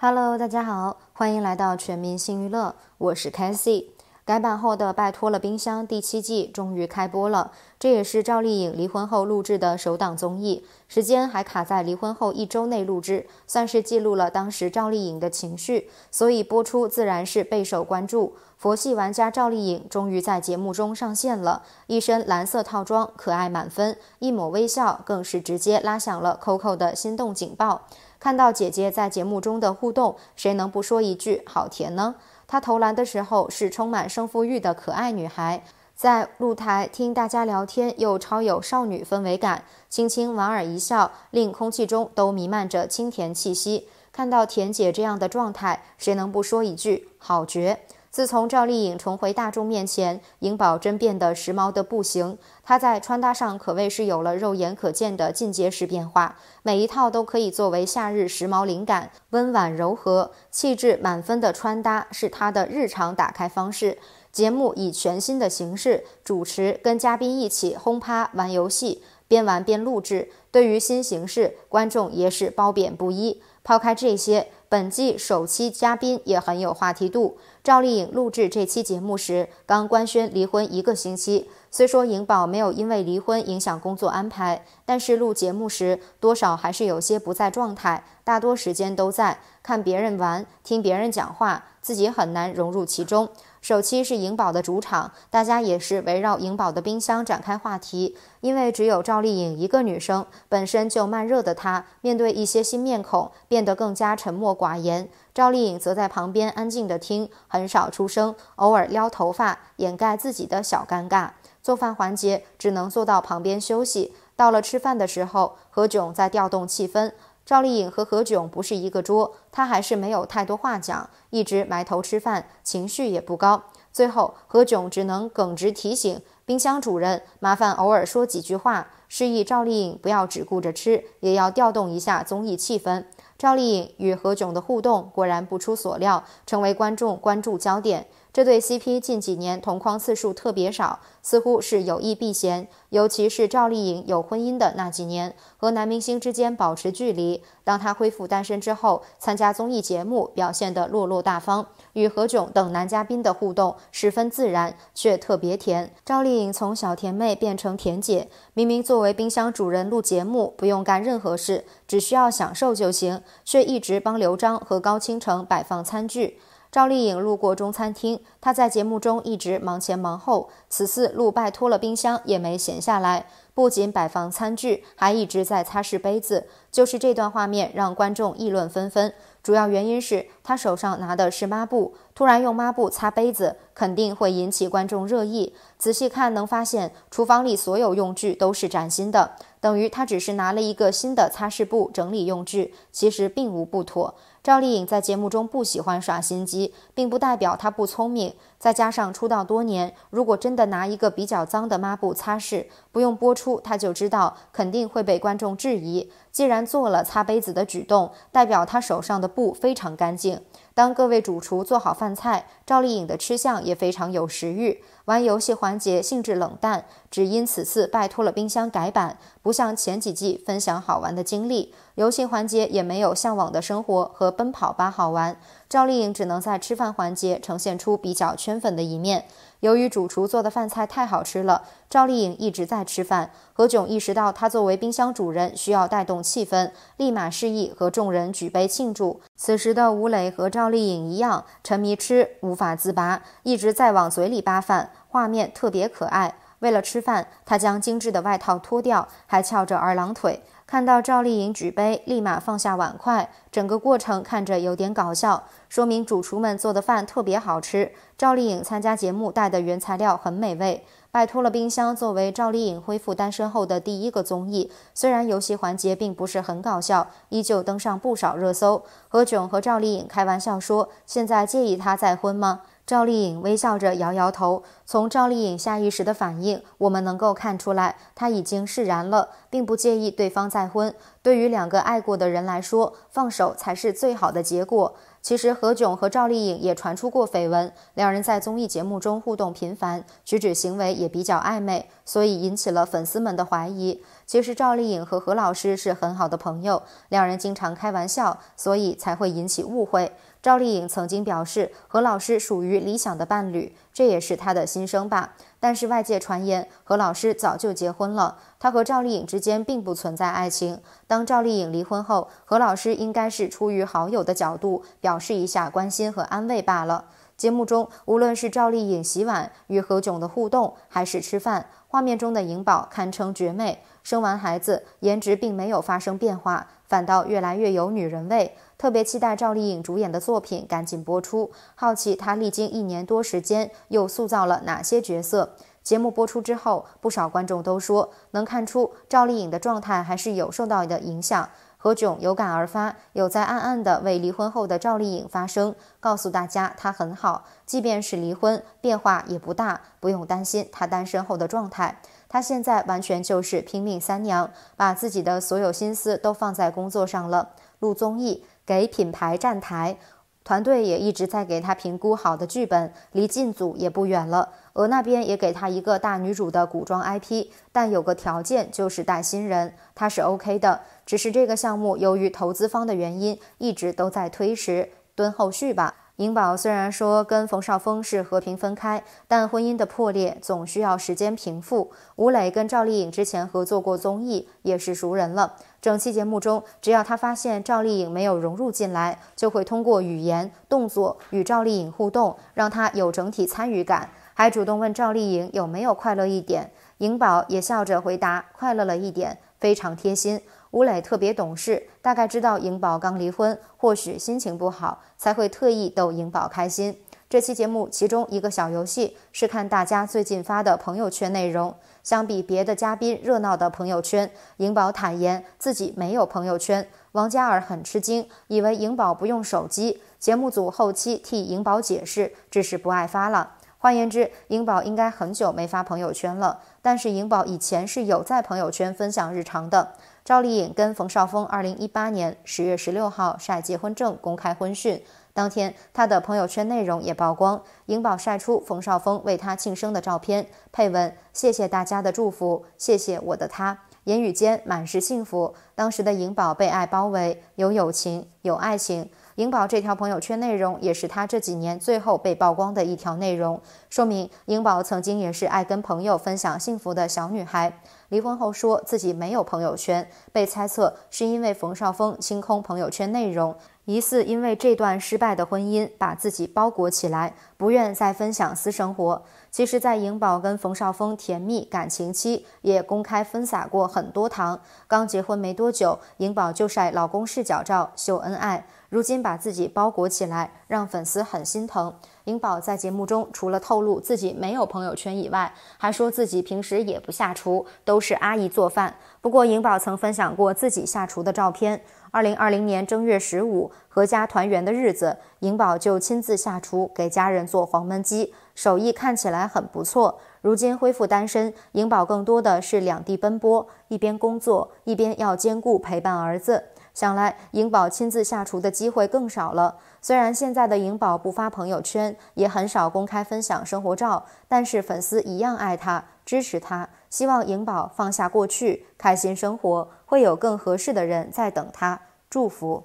Hello，大家好，欢迎来到全民新娱乐，我是 c a t h y 改版后的《拜托了冰箱》第七季终于开播了，这也是赵丽颖离婚后录制的首档综艺，时间还卡在离婚后一周内录制，算是记录了当时赵丽颖的情绪，所以播出自然是备受关注。佛系玩家赵丽颖终于在节目中上线了，一身蓝色套装可爱满分，一抹微笑更是直接拉响了 coco 的心动警报。看到姐姐在节目中的互动，谁能不说一句好甜呢？她投篮的时候是充满胜负欲的可爱女孩，在露台听大家聊天又超有少女氛围感，轻轻莞尔一笑，令空气中都弥漫着清甜气息。看到田姐这样的状态，谁能不说一句好绝？自从赵丽颖重回大众面前，颖宝真变得时髦的不行。她在穿搭上可谓是有了肉眼可见的进阶式变化，每一套都可以作为夏日时髦灵感。温婉柔和、气质满分的穿搭是她的日常打开方式。节目以全新的形式主持，跟嘉宾一起轰趴、玩游戏，边玩边录制。对于新形式，观众也是褒贬不一。抛开这些，本季首期嘉宾也很有话题度。赵丽颖录制这期节目时，刚官宣离婚一个星期。虽说颖宝没有因为离婚影响工作安排，但是录节目时多少还是有些不在状态，大多时间都在看别人玩、听别人讲话，自己很难融入其中。首期是颖宝的主场，大家也是围绕颖宝的冰箱展开话题。因为只有赵丽颖一个女生，本身就慢热的她，面对一些新面孔，变得更加沉默寡言。赵丽颖则在旁边安静地听，很少出声，偶尔撩头发掩盖自己的小尴尬。做饭环节只能坐到旁边休息。到了吃饭的时候，何炅在调动气氛。赵丽颖和何炅不是一个桌，他还是没有太多话讲，一直埋头吃饭，情绪也不高。最后，何炅只能耿直提醒冰箱主人：“麻烦偶尔说几句话，示意赵丽颖不要只顾着吃，也要调动一下综艺气氛。”赵丽颖与何炅的互动果然不出所料，成为观众关注焦点。这对 CP 近几年同框次数特别少，似乎是有意避嫌。尤其是赵丽颖有婚姻的那几年，和男明星之间保持距离。当她恢复单身之后，参加综艺节目表现得落落大方，与何炅等男嘉宾的互动十分自然，却特别甜。赵丽颖从小甜妹变成甜姐，明明作为冰箱主人录节目不用干任何事，只需要享受就行，却一直帮刘璋和高青城摆放餐具。赵丽颖路过中餐厅，她在节目中一直忙前忙后，此次路拜托了冰箱也没闲下来，不仅摆放餐具，还一直在擦拭杯子。就是这段画面让观众议论纷纷，主要原因是她手上拿的是抹布，突然用抹布擦杯子，肯定会引起观众热议。仔细看能发现，厨房里所有用具都是崭新的，等于她只是拿了一个新的擦拭布整理用具，其实并无不妥。赵丽颖在节目中不喜欢耍心机，并不代表她不聪明。再加上出道多年，如果真的拿一个比较脏的抹布擦拭，不用播出她就知道肯定会被观众质疑。既然做了擦杯子的举动，代表她手上的布非常干净。当各位主厨做好饭菜，赵丽颖的吃相也非常有食欲。玩游戏环节性质冷淡，只因此次拜托了冰箱改版，不像前几季分享好玩的经历。游戏环节也没有向往的生活和。奔跑吧，好玩！赵丽颖只能在吃饭环节呈现出比较圈粉的一面。由于主厨做的饭菜太好吃了，赵丽颖一直在吃饭。何炅意识到她作为冰箱主人需要带动气氛，立马示意和众人举杯庆祝。此时的吴磊和赵丽颖一样沉迷吃，无法自拔，一直在往嘴里扒饭，画面特别可爱。为了吃饭，他将精致的外套脱掉，还翘着二郎腿。看到赵丽颖举杯，立马放下碗筷，整个过程看着有点搞笑，说明主厨们做的饭特别好吃。赵丽颖参加节目带的原材料很美味，拜托了冰箱。作为赵丽颖恢复单身后的第一个综艺，虽然游戏环节并不是很搞笑，依旧登上不少热搜。何炅和赵丽颖开玩笑说：“现在介意她再婚吗？”赵丽颖微笑着摇摇头，从赵丽颖下意识的反应，我们能够看出来，她已经释然了，并不介意对方再婚。对于两个爱过的人来说，放手才是最好的结果。其实何炅和赵丽颖也传出过绯闻，两人在综艺节目中互动频繁，举止行为也比较暧昧，所以引起了粉丝们的怀疑。其实赵丽颖和何老师是很好的朋友，两人经常开玩笑，所以才会引起误会。赵丽颖曾经表示何老师属于理想的伴侣，这也是她的心声吧。但是外界传言何老师早就结婚了，他和赵丽颖之间并不存在爱情。当赵丽颖离婚后，何老师应该是出于好友的角度表示一下关心和安慰罢了。节目中，无论是赵丽颖洗碗与何炅的互动，还是吃饭，画面中的颖宝堪称绝美。生完孩子，颜值并没有发生变化。反倒越来越有女人味，特别期待赵丽颖主演的作品赶紧播出，好奇她历经一年多时间又塑造了哪些角色。节目播出之后，不少观众都说能看出赵丽颖的状态还是有受到的影响。何炅有感而发，有在暗暗地为离婚后的赵丽颖发声，告诉大家她很好，即便是离婚，变化也不大，不用担心她单身后的状态。他现在完全就是拼命三娘，把自己的所有心思都放在工作上了。录综艺给品牌站台，团队也一直在给他评估好的剧本，离进组也不远了。俄那边也给他一个大女主的古装 IP，但有个条件就是带新人，他是 OK 的。只是这个项目由于投资方的原因，一直都在推迟，蹲后续吧。颖宝虽然说跟冯绍峰是和平分开，但婚姻的破裂总需要时间平复。吴磊跟赵丽颖之前合作过综艺，也是熟人了。整期节目中，只要他发现赵丽颖没有融入进来，就会通过语言、动作与赵丽颖互动，让她有整体参与感，还主动问赵丽颖有没有快乐一点。颖宝也笑着回答：“快乐了一点，非常贴心。”吴磊特别懂事，大概知道颖宝刚离婚，或许心情不好，才会特意逗颖宝开心。这期节目其中一个小游戏是看大家最近发的朋友圈内容。相比别的嘉宾热闹的朋友圈，颖宝坦言自己没有朋友圈。王嘉尔很吃惊，以为颖宝不用手机。节目组后期替颖宝解释，只是不爱发了。换言之，颖宝应该很久没发朋友圈了。但是颖宝以前是有在朋友圈分享日常的。赵丽颖跟冯绍峰二零一八年十月十六号晒结婚证，公开婚讯。当天，她的朋友圈内容也曝光。颖宝晒出冯绍峰为她庆生的照片，配文：“谢谢大家的祝福，谢谢我的他。”言语间满是幸福。当时的颖宝被爱包围，有友情，有爱情。颖宝这条朋友圈内容也是她这几年最后被曝光的一条内容，说明颖宝曾经也是爱跟朋友分享幸福的小女孩。离婚后说自己没有朋友圈，被猜测是因为冯绍峰清空朋友圈内容，疑似因为这段失败的婚姻把自己包裹起来，不愿再分享私生活。其实，在颖宝跟冯绍峰甜蜜感情期，也公开分撒过很多糖。刚结婚没多久，颖宝就晒老公视角照秀恩爱，如今把自己包裹起来，让粉丝很心疼。颖宝在节目中除了透露自己没有朋友圈以外，还说自己平时也不下厨，都是阿姨做饭。不过，颖宝曾分享过自己下厨的照片。二零二零年正月十五，阖家团圆的日子，颖宝就亲自下厨给家人做黄焖鸡，手艺看起来很不错。如今恢复单身，颖宝更多的是两地奔波，一边工作，一边要兼顾陪伴儿子。想来，颖宝亲自下厨的机会更少了。虽然现在的颖宝不发朋友圈，也很少公开分享生活照，但是粉丝一样爱她、支持她，希望颖宝放下过去，开心生活，会有更合适的人在等她，祝福。